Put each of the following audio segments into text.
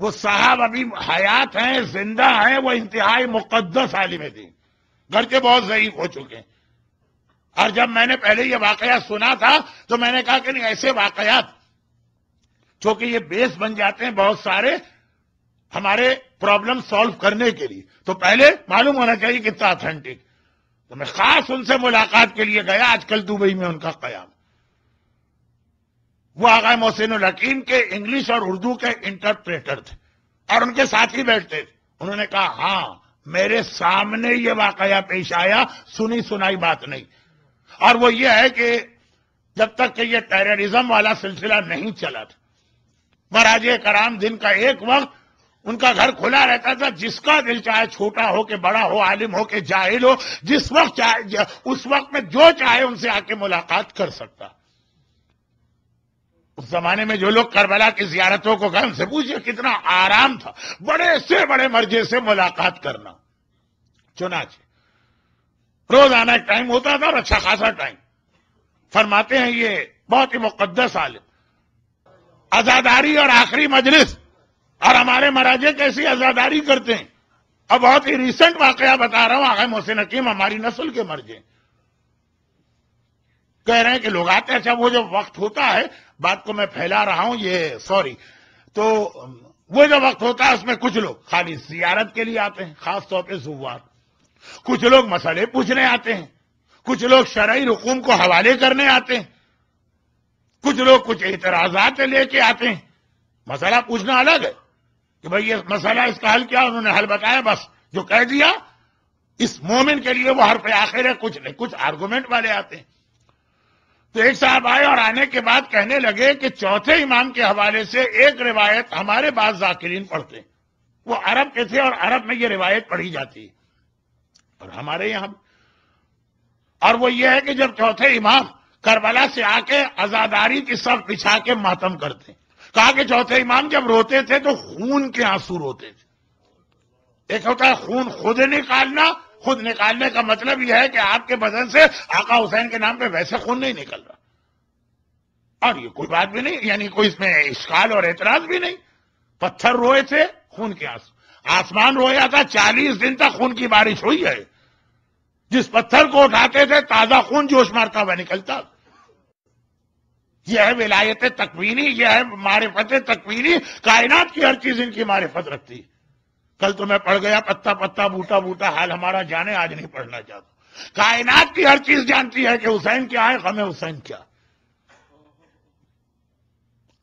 وہ صاحب ابھی حیات ہیں زندہ ہیں وہ انتہائی مقدس عالم دین گھر کے بہت ضعیف ہو چکے ہیں اور جب میں نے پہلے یہ واقعات سنا تھا تو میں نے کہا کہ نہیں ایسے واقعات چونکہ یہ بیس بن جاتے ہیں بہت سارے ہمارے پرابلم سالف کرنے کے لیے تو پہلے معلوم ہونا چاہیے کتنا اتھینٹک تو میں خاص ان سے ملاقات کے لیے گیا آج کل دبئی میں ان کا قیام وہ آغا محسن الحکیم کے انگلش اور اردو کے انٹرپریٹر تھے اور ان کے ساتھ ہی بیٹھتے تھے انہوں نے کہا ہاں میرے سامنے یہ واقعہ پیش آیا سنی سنائی بات نہیں اور وہ یہ ہے کہ جب تک کہ یہ ٹیررزم والا سلسلہ نہیں چلا تھا مراج کرام دن کا ایک وقت ان کا گھر کھلا رہتا تھا جس کا دل چاہے چھوٹا ہو کہ بڑا ہو عالم ہو کہ جاہل ہو جس وقت چاہے اس وقت میں جو چاہے ان سے آ کے ملاقات کر سکتا اس زمانے میں جو لوگ کربلا کی زیارتوں کو گھن سے پوچھئے کتنا آرام تھا بڑے سے بڑے مرجے سے ملاقات کرنا چنانچہ روز آنا ایک ٹائم ہوتا تھا اور اچھا خاصا ٹائم فرماتے ہیں یہ بہت ہی مقدس عالم آزاداری اور آخری مجلس اور ہمارے مراجے کیسی آزاداری کرتے ہیں اور بہت ہی ریسنٹ واقعہ بتا رہا ہوں آگے محسن ہماری نسل کے مرجے کہہ رہے ہیں کہ لوگ آتے ہیں اچھا وہ جو وقت ہوتا ہے بات کو میں پھیلا رہا ہوں یہ سوری تو وہ جو وقت ہوتا ہے اس میں کچھ لوگ خالی زیارت کے لیے آتے ہیں خاص طور پہ زوار کچھ لوگ مسئلے پوچھنے آتے ہیں کچھ لوگ شرعی حکوم کو حوالے کرنے آتے ہیں کچھ لوگ کچھ اعتراضات لے کے آتے ہیں مسئلہ پوچھنا الگ ہے کہ بھئی یہ مسئلہ اس کا حل کیا انہوں نے حل بتایا بس جو کہہ دیا اس مومن کے لیے وہ ہر پہ آخر ہے کچھ نہیں کچھ آرگومنٹ والے آتے ہیں صاحب آئے اور آنے کے بعد کہنے لگے کہ چوتھے امام کے حوالے سے ایک روایت ہمارے بعض ذاکرین پڑھتے وہ عرب کے تھے اور عرب میں یہ روایت پڑھی جاتی اور ہمارے یہاں اور وہ یہ ہے کہ جب چوتھے امام کربلا سے آ کے آزاداری کی سب پچھا کے ماتم کرتے کہا کہ چوتھے امام جب روتے تھے تو خون کے آنسو روتے تھے ایک ہوتا ہے خون خود نکالنا خود نکالنے کا مطلب یہ ہے کہ آپ کے بدن سے آقا حسین کے نام پہ ویسے خون نہیں نکل رہا اور یہ کوئی بات بھی نہیں یعنی کوئی اس میں اشکال اور اعتراض بھی نہیں پتھر روئے تھے خون کے آسمان رویا تھا چالیس دن تک خون کی بارش ہوئی ہے جس پتھر کو اٹھاتے تھے تازہ خون جوش مارتا ہوا نکلتا یہ ہے ولایت تکوینی یہ ہے معرفت تکوینی کائنات کی ہر چیز ان کی معرفت رکھتی ہے کل تو میں پڑھ گیا پتہ پتہ بوٹا بوٹا حال ہمارا جانے آج نہیں پڑھنا چاہتا کائنات کی ہر چیز جانتی ہے کہ حسین کیا ہے ہمیں حسین کیا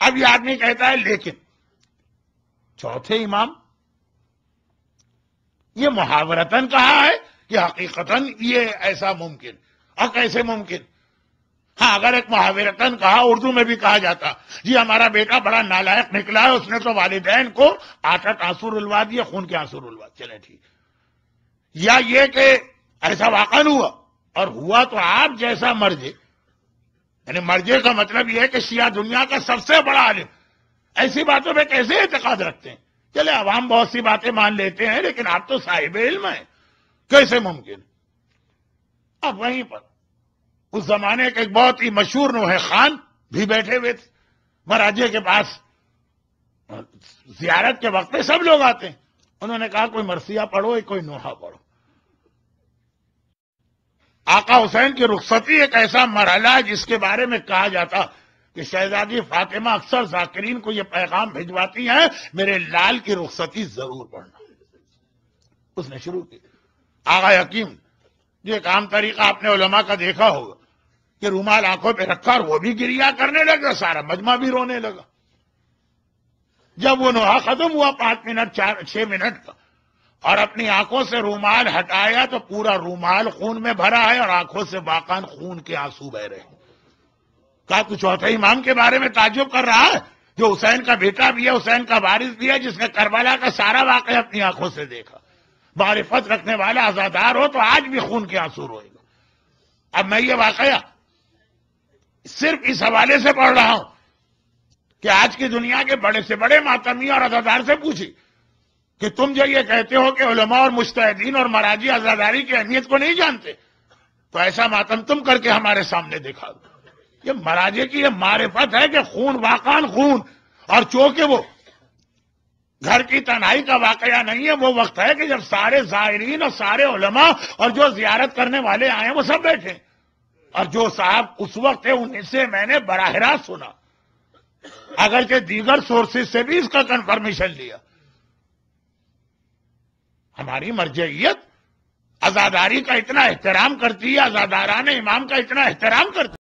اب یہ آدمی کہتا ہے لیکن چوتھے امام یہ محاورتن کہا ہے کہ حقیقتن یہ ایسا ممکن اور کیسے ممکن ہاں اگر ایک محاورتن کہا اردو میں بھی کہا جاتا جی ہمارا بیٹا بڑا نالائق نکلا ہے اس نے تو والدین کو آٹھ آنسو خون کے آنسو واقع ہوا اور ہوا تو آپ جیسا مرجے یعنی مرضے کا مطلب یہ ہے کہ شیعہ دنیا کا سب سے بڑا عالم ایسی باتوں پہ کیسے اعتقاد رکھتے ہیں چلے عوام بہت سی باتیں مان لیتے ہیں لیکن آپ تو صاحب علم ہیں کیسے ممکن اب وہیں پر اس زمانے کے ایک بہت ہی مشہور نوح خان بھی بیٹھے ہوئے تھے مراجے کے پاس زیارت کے وقت میں سب لوگ آتے ہیں انہوں نے کہا کوئی مرثیہ پڑھو ایک کوئی نوحہ پڑھو آقا حسین کی رخصتی ایک ایسا مرحلہ جس کے بارے میں کہا جاتا کہ شہزادی فاطمہ اکثر ذاکرین کو یہ پیغام بھیجواتی ہیں میرے لال کی رخصتی ضرور پڑھنا اس نے شروع کی آقا حکیم یہ ایک عام طریقہ آپ نے علماء کا دیکھا ہوگا کہ رومال آنکھوں پہ رکھا اور وہ بھی گریا کرنے لگا سارا مجمع بھی رونے لگا جب وہ نوحہ ختم ہوا پانچ منٹ چار چھ منٹ کا اور اپنی آنکھوں سے رومال ہٹایا تو پورا رومال خون میں بھرا ہے اور آنکھوں سے باقان خون کے آنسو بہ رہے ہیں کہا تو امام کے بارے میں تعجب کر رہا ہے جو حسین کا بیٹا بھی ہے حسین کا وارث بھی ہے جس نے کربلا کا سارا واقعہ اپنی آنکھوں سے دیکھا بارفت رکھنے والا آزادار ہو تو آج بھی خون کے آنسو روئے گا اب میں یہ واقعہ صرف اس حوالے سے پڑھ رہا ہوں کہ آج کی دنیا کے بڑے سے بڑے ماتمی اور عزادار سے پوچھی کہ تم جو یہ کہتے ہو کہ علماء اور مستحدین اور مراجی عزاداری کی اہمیت کو نہیں جانتے تو ایسا ماتم تم کر کے ہمارے سامنے دیکھا یہ مراجے کی یہ معرفت ہے کہ خون واقعان خون اور چونکہ وہ گھر کی تنہائی کا واقعہ نہیں ہے وہ وقت ہے کہ جب سارے زائرین اور سارے علماء اور جو زیارت کرنے والے آئے ہیں وہ سب بیٹھے اور جو صاحب اس وقت ہے انہیں سے میں نے براہ راست سنا اگرچہ دیگر سورسز سے بھی اس کا کنفرمیشن لیا ہماری مرجعیت آزاداری کا اتنا احترام کرتی ہے آزاداران امام کا اتنا احترام کرتی